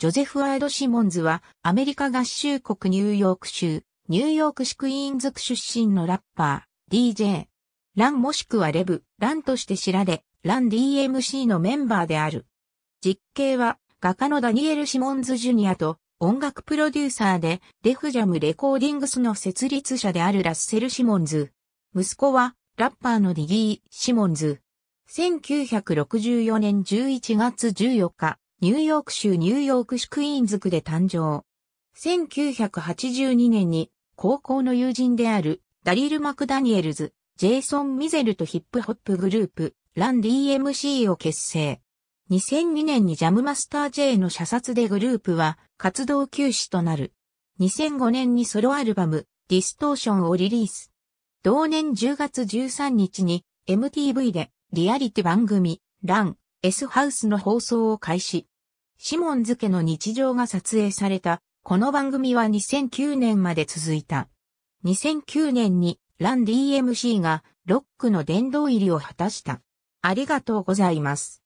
ジョゼフ・アード・シモンズは、アメリカ合衆国ニューヨーク州、ニューヨーク市クイーンズ区出身のラッパー、DJ。ランもしくはレブ、ランとして知られ、ラン DMC のメンバーである。実刑は、画家のダニエル・シモンズ・ジュニアと、音楽プロデューサーで、デフジャムレコーディングスの設立者であるラッセル・シモンズ。息子は、ラッパーのディギー・シモンズ。1964年11月14日、ニューヨーク州ニューヨーク市クイーンズ区で誕生。1982年に高校の友人であるダリル・マクダニエルズ、ジェイソン・ミゼルとヒップホップグループ、ラン DMC を結成。2002年にジャムマスター J の射殺でグループは活動休止となる。2005年にソロアルバム、ディストーションをリリース。同年10月13日に MTV でリアリティ番組、ラン S ハウスの放送を開始。シモンズ家の日常が撮影された、この番組は2009年まで続いた。2009年にラン DMC がロックの殿堂入りを果たした。ありがとうございます。